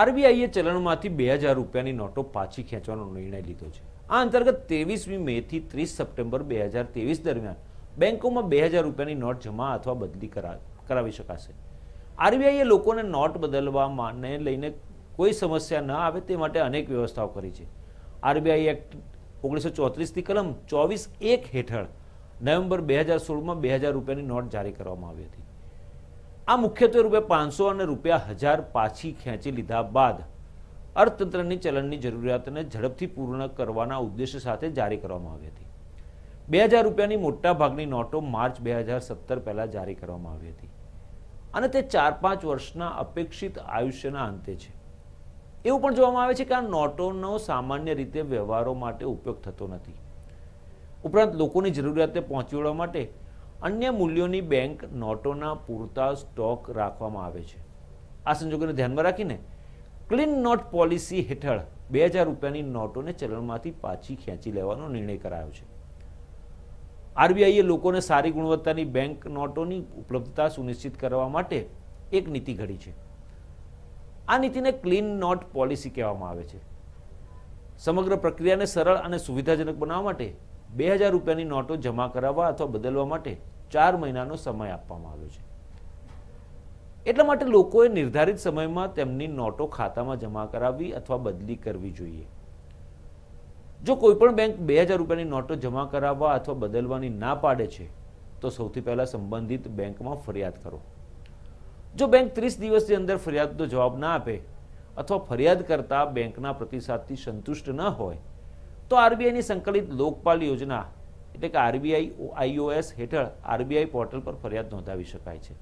આરબીઆઈએ ચલણમાંથી બે હજાર રૂપિયાની નોટો પાછી ખેંચવાનો નિર્ણય લીધો છે આ અંતર્ગત ત્રેવીસમી મેથી ત્રીસ સપ્ટેમ્બર બે હજાર ત્રેવીસ દરમિયાન બેન્કોમાં બે હજાર રૂપિયાની નોટ જમા અથવા બદલી કરાવી શકાશે આરબીઆઈએ લોકોને નોટ બદલવામાં લઈને કોઈ સમસ્યા ન આવે તે માટે અનેક વ્યવસ્થાઓ કરી છે આરબીઆઈ એક્ટ ઓગણીસો ચોત્રીસથી કલમ ચોવીસ એક હેઠળ નવેમ્બર બે હજાર સોળમાં બે હજાર રૂપિયાની નોટ જારી કરવામાં આવી હતી આ મુખ્યત્વે રૂપે પાંચસો અને રૂપિયા હજાર પાછી ખેંચી લીધા બાદ અર્થતંત્રની ચલણની જરૂરિયાતને ઝડપથી પૂર્ણ કરવાના ઉદ્દેશ્ય સાથે જારી કરવામાં આવી હતી બે હજાર રૂપિયાની મોટાભાગની નોટો માર્ચ બે હજાર સત્તર પહેલાં જારી કરવામાં આવી હતી અને તે ચાર પાંચ વર્ષના અપેક્ષિત આયુષ્યના અંતે છે એવું પણ જોવામાં આવે છે કે આ નોટોનો સામાન્ય રીતે વ્યવહારો માટે ઉપયોગ થતો નથી ઉપરાંત લોકોની જરૂરિયાતને પહોંચી વળવા માટે અન્ય મૂલ્યોની બેંક નોટોના પૂરતા સ્ટોક રાખવામાં આવે છે આ સંજોગોને ધ્યાનમાં રાખીને ક્લીન નોટ પોલિસી હેઠળ બે હજાર રૂપિયાની નોટોને ચલણમાંથી પાછી ખેંચી લેવાનો નિર્ણય કરાયો છે આરબીઆઈએ લોકોને સારી ગુણવત્તાની બેંક નોટોની ઉપલબ્ધતા સુનિશ્ચિત કરવા માટે એક નીતિ ઘડી છે આ નીતિને ક્લીન નોટ પોલિસી કહેવામાં આવે છે સમગ્ર પ્રક્રિયાને સરળ અને સુવિધાજનક બનાવવા માટે બે હજાર રૂપિયાની નોટો જમા કરાવવા અથવા બદલવા માટે ચાર મહિનાનો સમય આપવામાં આવ્યો છે એટલા માટે લોકોએ નિર્ધારિત સમયમાં તેમની નોટો ખાતામાં જમા કરાવવી અથવા બદલી કરવી જોઈએ જો કોઈપણ બેંક બે હજાર રૂપિયાની નોટો જમા કરાવવા અથવા બદલવાની ના પાડે છે તો સૌથી પહેલાં સંબંધિત બેંકમાં ફરિયાદ કરો જો બેંક ત્રીસ દિવસની અંદર ફરિયાદનો જવાબ ના આપે અથવા ફરિયાદ કરતા બેંકના પ્રતિસાદથી સંતુષ્ટ ન હોય તો આરબીઆઈની સંકલિત લોકપાલ યોજના એટલે કે આરબીઆઈ આઈઓએસ હેઠળ આરબીઆઈ પોર્ટલ પર ફરિયાદ નોંધાવી શકાય છે